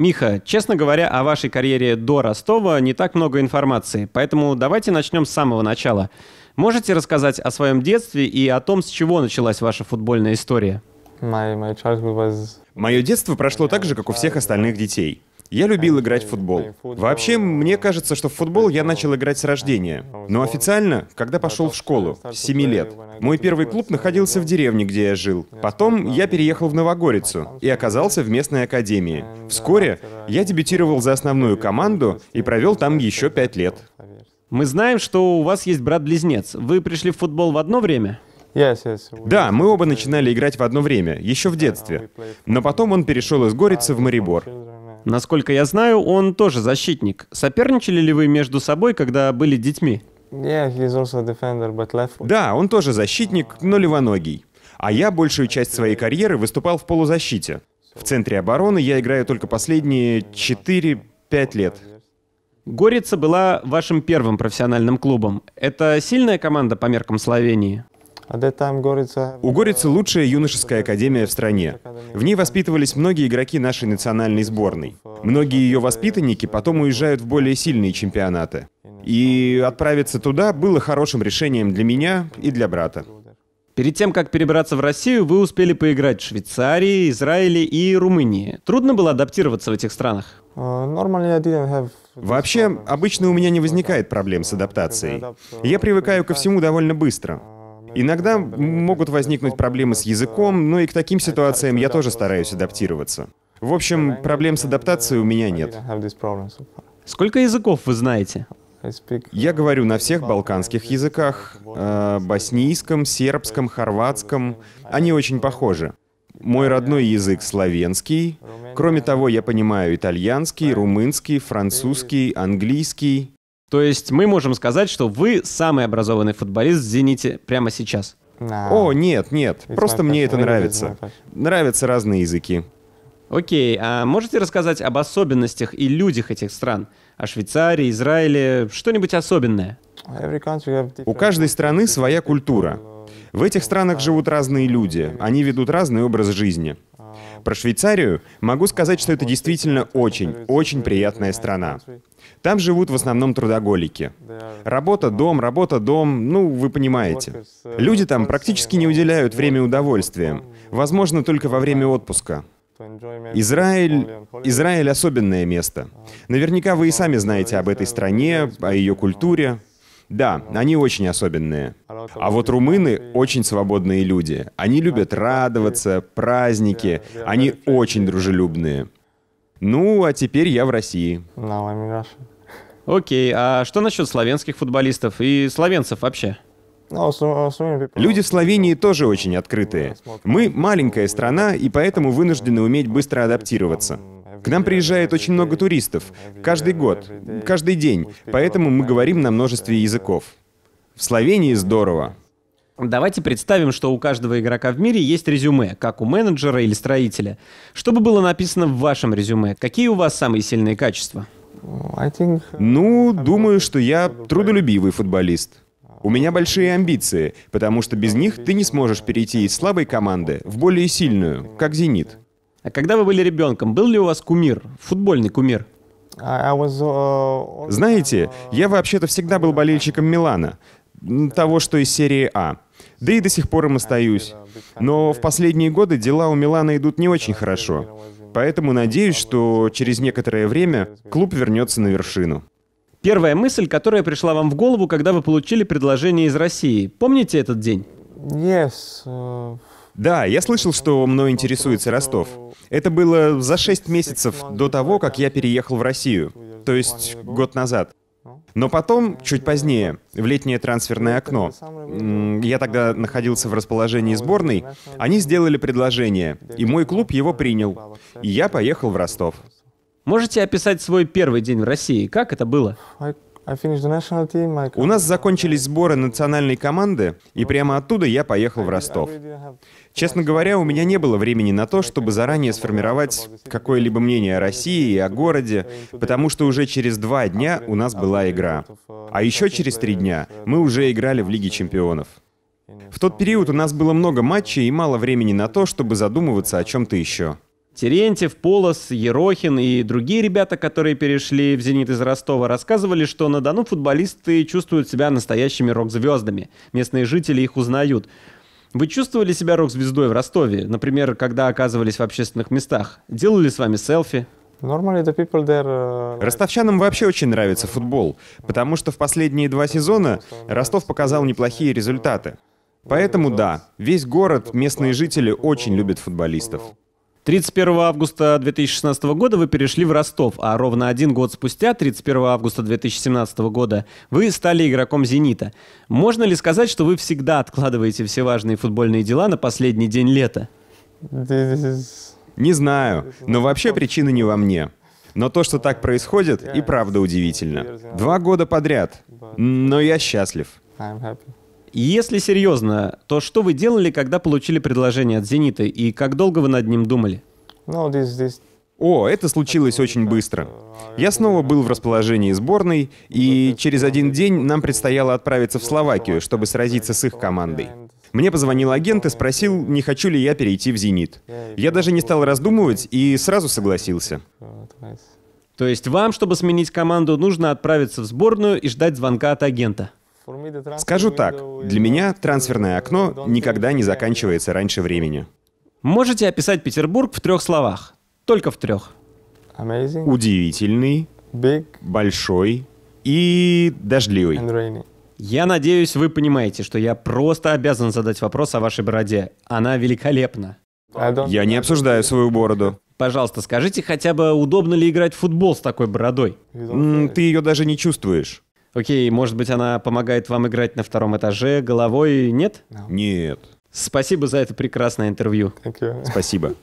Миха, честно говоря, о вашей карьере до Ростова не так много информации, поэтому давайте начнем с самого начала. Можете рассказать о своем детстве и о том, с чего началась ваша футбольная история? Мое детство прошло так же, как у всех остальных детей. Я любил играть в футбол. Вообще, мне кажется, что в футбол я начал играть с рождения. Но официально, когда пошел в школу, с 7 лет. Мой первый клуб находился в деревне, где я жил. Потом я переехал в Новогорицу и оказался в местной академии. Uh, Вскоре я дебютировал за основную команду и провел там еще 5 лет. Мы знаем, что у вас есть брат-близнец. Вы пришли в футбол в одно время? Да, мы оба начинали играть в одно время, еще в детстве. Но потом он перешел из Горицы в Марибор. Насколько я знаю, он тоже защитник. Соперничали ли вы между собой, когда были детьми? Yeah, he's also a defender, but да, он тоже защитник, но левоногий. А я большую часть своей карьеры выступал в полузащите. В центре обороны я играю только последние 4-5 лет. Горица была вашим первым профессиональным клубом. Это сильная команда по меркам Словении? У Горицы лучшая юношеская академия в стране. В ней воспитывались многие игроки нашей национальной сборной. Многие ее воспитанники потом уезжают в более сильные чемпионаты. И отправиться туда было хорошим решением для меня и для брата. Перед тем, как перебраться в Россию, вы успели поиграть в Швейцарии, Израиле и Румынии. Трудно было адаптироваться в этих странах? Вообще, обычно у меня не возникает проблем с адаптацией. Я привыкаю ко всему довольно быстро. Иногда могут возникнуть проблемы с языком, но и к таким ситуациям я тоже стараюсь э, адаптироваться. В общем, проблем с адаптацией uh, у меня нет. Сколько языков вы знаете? Я uh, говорю на всех балканских языках, uh, э, боснийском, сербском, хорватском. Они очень похожи. Мой родной язык славянский. Кроме того, я понимаю итальянский, румынский, французский, английский. То есть мы можем сказать, что вы самый образованный футболист в «Зените» прямо сейчас. А, О, нет, нет, просто мне это нравится. Нравятся разные языки. Окей, а можете рассказать об особенностях и людях этих стран? О Швейцарии, Израиле, что-нибудь особенное? У каждой страны своя культура. В этих странах живут разные люди, они ведут разный образ жизни. Про Швейцарию могу сказать, что это действительно очень, очень приятная страна. Там живут в основном трудоголики. Работа, дом, работа, дом, ну, вы понимаете. Люди там практически не уделяют время удовольствиям, возможно, только во время отпуска. Израиль... Израиль особенное место. Наверняка вы и сами знаете об этой стране, о ее культуре. Да, они очень особенные. А вот румыны очень свободные люди. Они любят радоваться, праздники. Они очень дружелюбные. Ну, а теперь я в России. Окей, а что насчет славянских футболистов и словенцев вообще? Ну, а а люди в Словении тоже очень открытые. Мы маленькая страна, и поэтому вынуждены уметь быстро адаптироваться. К нам приезжает очень много туристов. Каждый год, каждый день. Поэтому мы говорим на множестве языков. В Словении здорово. Давайте представим, что у каждого игрока в мире есть резюме, как у менеджера или строителя. Что бы было написано в вашем резюме? Какие у вас самые сильные качества? Ну, думаю, что я трудолюбивый футболист. У меня большие амбиции, потому что без них ты не сможешь перейти из слабой команды в более сильную, как «Зенит». А когда вы были ребенком, был ли у вас кумир, футбольный кумир? Э, Знаете, я вообще-то всегда был болельщиком Милана, того, что из серии А. Да и до сих пор им остаюсь. Но в последние годы дела у Милана идут не очень хорошо. Поэтому надеюсь, что через некоторое время клуб вернется на вершину. Первая мысль, которая пришла вам в голову, когда вы получили предложение из России. Помните этот день? Yes. Э, да, я слышал, что мной интересуется Ростов. Это было за шесть месяцев до того, как я переехал в Россию, то есть год назад. Но потом, чуть позднее, в летнее трансферное окно, я тогда находился в расположении сборной, они сделали предложение, и мой клуб его принял. И я поехал в Ростов. Можете описать свой первый день в России? Как это было? У нас закончились сборы национальной команды, и прямо оттуда я поехал в Ростов. Честно говоря, у меня не было времени на то, чтобы заранее сформировать какое-либо мнение о России и о городе, потому что уже через два дня у нас была игра. А еще через три дня мы уже играли в Лиге чемпионов. В тот период у нас было много матчей и мало времени на то, чтобы задумываться о чем-то еще. Терентьев, Полос, Ерохин и другие ребята, которые перешли в «Зенит» из Ростова, рассказывали, что на Дону футболисты чувствуют себя настоящими рок-звездами. Местные жители их узнают. Вы чувствовали себя рок-звездой в Ростове? Например, когда оказывались в общественных местах? Делали с вами селфи? Э, Ростовчанам вообще очень нравится футбол, потому что в последние два сезона Ростов показал неплохие результаты. Поэтому да, весь город, местные жители очень любят футболистов. 31 августа 2016 года вы перешли в Ростов, а ровно один год спустя, 31 августа 2017 года, вы стали игроком «Зенита». Можно ли сказать, что вы всегда откладываете все важные футбольные дела на последний день лета? Не знаю, но вообще причина не во мне. Но то, что так происходит, и правда удивительно. Два года подряд. Но я счастлив. Если серьезно, то что вы делали, когда получили предложение от «Зенита» и как долго вы над ним думали? Ну, О, это случилось очень быстро. Я снова был в расположении сборной, и через один день нам предстояло отправиться в Словакию, чтобы сразиться с их командой. Мне позвонил агент и спросил, не хочу ли я перейти в «Зенит». Я даже не стал раздумывать и сразу согласился. То есть вам, чтобы сменить команду, нужно отправиться в сборную и ждать звонка от агента? Скажу так, для меня трансферное окно никогда не заканчивается раньше времени. Можете описать Петербург в трех словах? Только в трех. Удивительный, большой и дождливый. Я надеюсь, вы понимаете, что я просто обязан задать вопрос о вашей бороде. Она великолепна. Я не обсуждаю свою бороду. Пожалуйста, скажите хотя бы, удобно ли играть в футбол с такой бородой? Ты ее даже не чувствуешь. Окей, может быть, она помогает вам играть на втором этаже головой, нет? Нет. Спасибо за это прекрасное интервью. Спасибо.